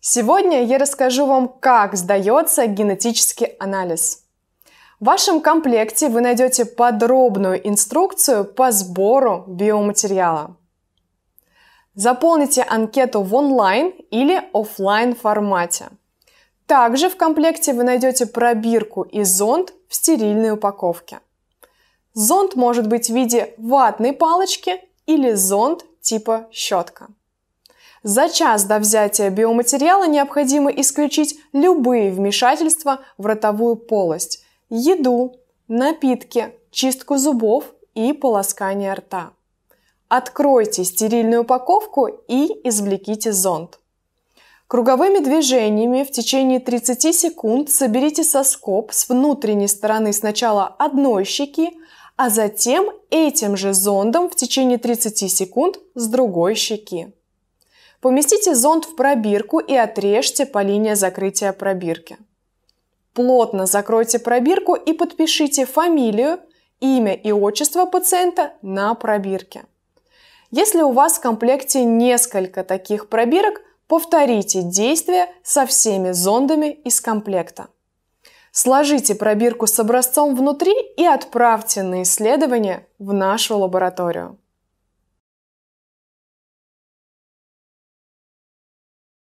Сегодня я расскажу вам, как сдается генетический анализ. В вашем комплекте вы найдете подробную инструкцию по сбору биоматериала. Заполните анкету в онлайн или офлайн формате. Также в комплекте вы найдете пробирку и зонд в стерильной упаковке. Зонд может быть в виде ватной палочки или зонд типа щетка. За час до взятия биоматериала необходимо исключить любые вмешательства в ротовую полость, еду, напитки, чистку зубов и полоскание рта. Откройте стерильную упаковку и извлеките зонд. Круговыми движениями в течение 30 секунд соберите соскоб с внутренней стороны сначала одной щеки, а затем этим же зондом в течение 30 секунд с другой щеки. Поместите зонт в пробирку и отрежьте по линии закрытия пробирки. Плотно закройте пробирку и подпишите фамилию, имя и отчество пациента на пробирке. Если у вас в комплекте несколько таких пробирок, повторите действие со всеми зондами из комплекта. Сложите пробирку с образцом внутри и отправьте на исследование в нашу лабораторию.